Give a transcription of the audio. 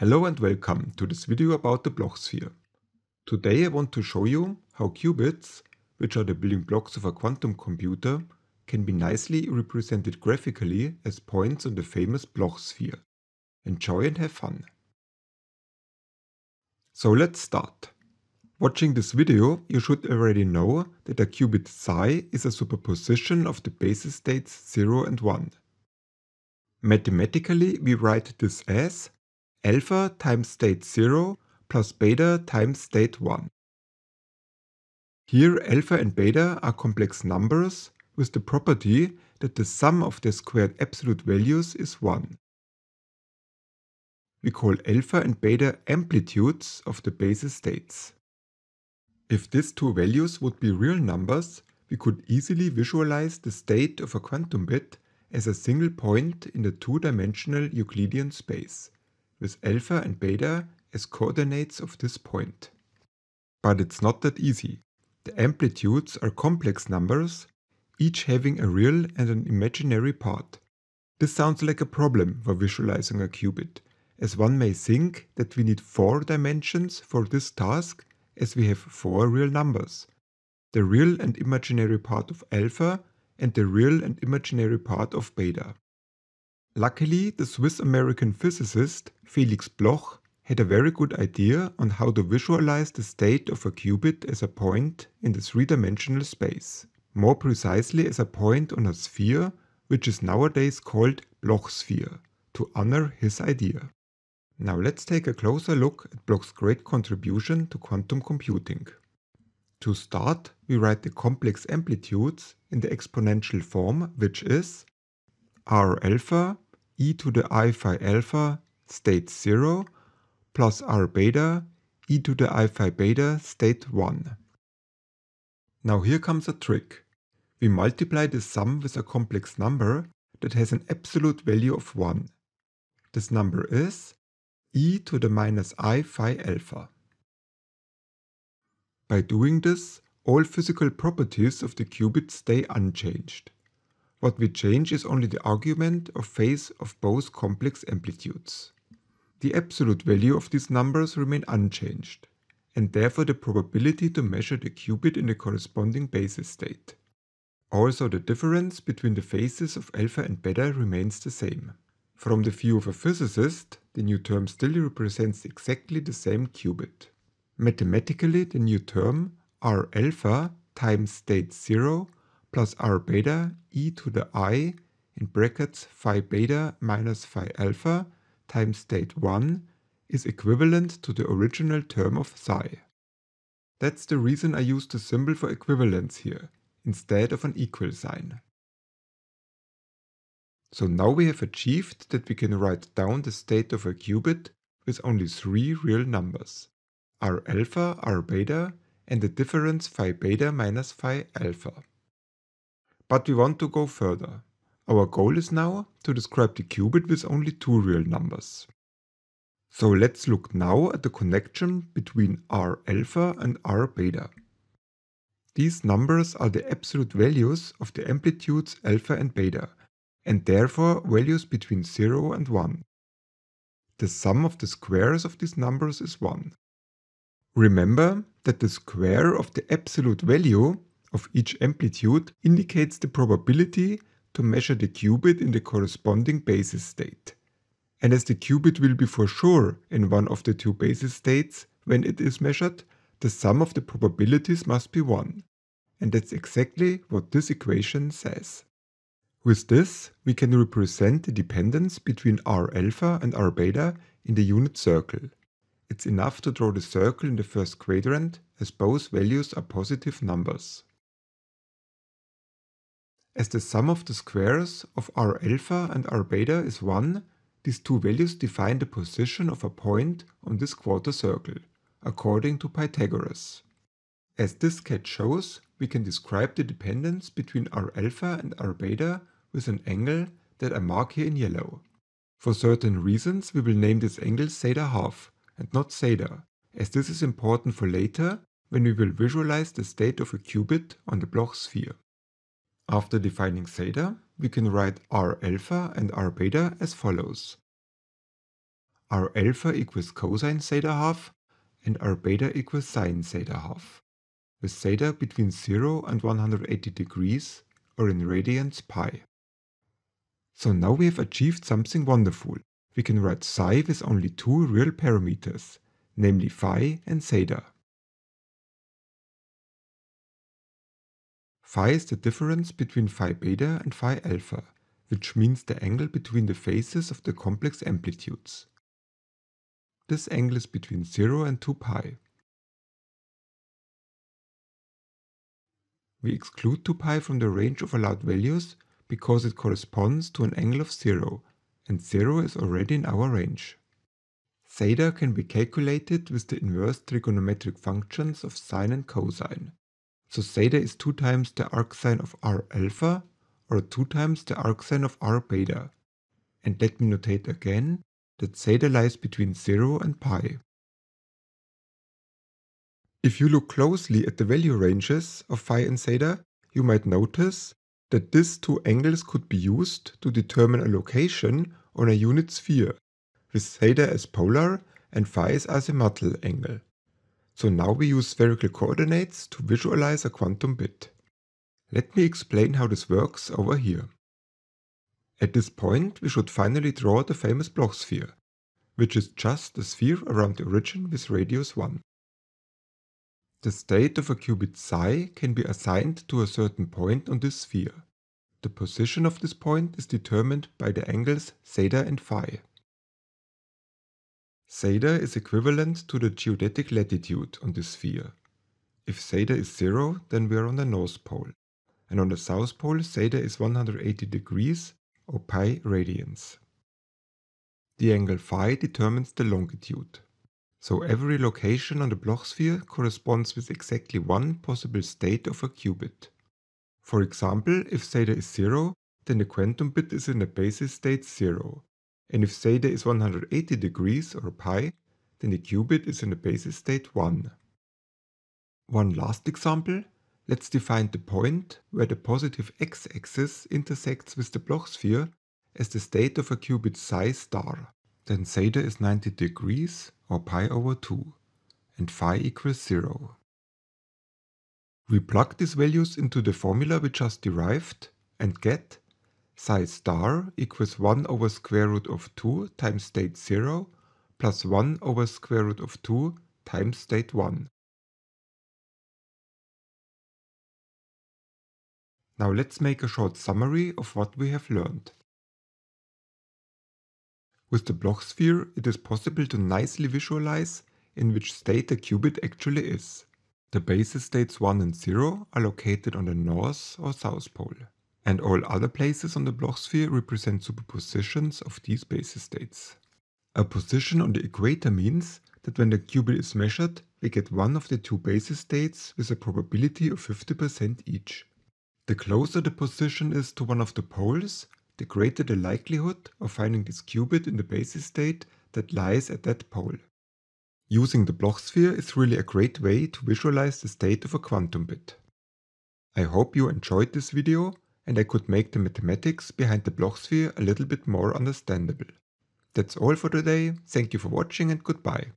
Hello and welcome to this video about the block sphere. Today I want to show you how qubits, which are the building blocks of a quantum computer, can be nicely represented graphically as points on the famous block sphere. Enjoy and have fun! So let's start. Watching this video, you should already know that a qubit psi is a superposition of the basis states 0 and 1. Mathematically, we write this as alpha times state 0 plus beta times state 1. Here alpha and beta are complex numbers with the property that the sum of their squared absolute values is 1. We call alpha and beta amplitudes of the basis states. If these two values would be real numbers, we could easily visualize the state of a quantum bit as a single point in the two-dimensional Euclidean space with alpha and beta as coordinates of this point. But it's not that easy. The amplitudes are complex numbers, each having a real and an imaginary part. This sounds like a problem for visualizing a qubit, as one may think that we need four dimensions for this task as we have four real numbers. The real and imaginary part of alpha and the real and imaginary part of beta. Luckily, the Swiss American physicist Felix Bloch had a very good idea on how to visualize the state of a qubit as a point in the three dimensional space, more precisely as a point on a sphere which is nowadays called Bloch sphere, to honor his idea. Now let's take a closer look at Bloch's great contribution to quantum computing. To start, we write the complex amplitudes in the exponential form, which is r alpha e to the i phi alpha state 0 plus r beta e to the i phi beta state 1. Now here comes a trick. We multiply this sum with a complex number that has an absolute value of 1. This number is e to the minus i phi alpha. By doing this, all physical properties of the qubit stay unchanged. What we change is only the argument of phase of both complex amplitudes. The absolute value of these numbers remain unchanged, and therefore the probability to measure the qubit in the corresponding basis state. Also the difference between the phases of alpha and beta remains the same. From the view of a physicist, the new term still represents exactly the same qubit. Mathematically, the new term, R alpha times state 0 plus r beta e to the i in brackets phi beta minus phi alpha times state 1 is equivalent to the original term of psi. That's the reason I used the symbol for equivalence here, instead of an equal sign. So now we have achieved that we can write down the state of a qubit with only three real numbers, r alpha, r beta, and the difference phi beta minus phi alpha. But we want to go further. Our goal is now to describe the qubit with only two real numbers. So let's look now at the connection between r alpha and r beta. These numbers are the absolute values of the amplitudes alpha and beta, and therefore values between 0 and 1. The sum of the squares of these numbers is 1. Remember that the square of the absolute value of each amplitude indicates the probability to measure the qubit in the corresponding basis state. And as the qubit will be for sure in one of the two basis states when it is measured, the sum of the probabilities must be 1. And that's exactly what this equation says. With this, we can represent the dependence between r alpha and r beta in the unit circle. It's enough to draw the circle in the first quadrant as both values are positive numbers. As the sum of the squares of r alpha and r beta is 1, these two values define the position of a point on this quarter circle, according to Pythagoras. As this sketch shows, we can describe the dependence between r alpha and r beta with an angle that I mark here in yellow. For certain reasons we will name this angle theta half and not theta, as this is important for later when we will visualize the state of a qubit on the Bloch sphere. After defining theta, we can write r alpha and r beta as follows. r alpha equals cosine theta half and r beta equals sine theta half, with theta between 0 and 180 degrees or in radians pi. So now we have achieved something wonderful. We can write psi with only two real parameters, namely phi and theta. Phi is the difference between phi beta and phi alpha, which means the angle between the faces of the complex amplitudes. This angle is between 0 and 2 pi. We exclude 2 pi from the range of allowed values because it corresponds to an angle of 0, and 0 is already in our range. Theta can be calculated with the inverse trigonometric functions of sine and cosine. So theta is 2 times the arcsine of r alpha or 2 times the arcsine of r beta. And let me notate again that theta lies between 0 and pi. If you look closely at the value ranges of phi and theta, you might notice that these two angles could be used to determine a location on a unit sphere, with theta as polar and phi as azimuthal angle. So now we use spherical coordinates to visualize a quantum bit. Let me explain how this works over here. At this point we should finally draw the famous Bloch sphere, which is just a sphere around the origin with radius 1. The state of a qubit psi can be assigned to a certain point on this sphere. The position of this point is determined by the angles theta and phi. Theta is equivalent to the geodetic latitude on the sphere. If theta is zero, then we are on the north pole. And on the south pole, theta is 180 degrees, or pi radians. The angle phi determines the longitude. So every location on the Bloch sphere corresponds with exactly one possible state of a qubit. For example, if theta is zero, then the quantum bit is in the basis state zero, and if theta is 180 degrees or pi, then the qubit is in the basis state 1. One last example, let's define the point where the positive x-axis intersects with the Bloch sphere as the state of a qubit psi star. Then theta is 90 degrees or pi over 2 and phi equals 0. We plug these values into the formula we just derived and get psi star equals 1 over square root of 2 times state 0 plus 1 over square root of 2 times state 1. Now let's make a short summary of what we have learned. With the block sphere, it is possible to nicely visualize in which state the qubit actually is. The basis states 1 and 0 are located on the north or south pole and all other places on the block sphere represent superpositions of these basis states. A position on the equator means that when the qubit is measured, we get one of the two basis states with a probability of 50% each. The closer the position is to one of the poles, the greater the likelihood of finding this qubit in the basis state that lies at that pole. Using the block sphere is really a great way to visualize the state of a quantum bit. I hope you enjoyed this video and I could make the mathematics behind the sphere a little bit more understandable. That's all for today, thank you for watching and goodbye.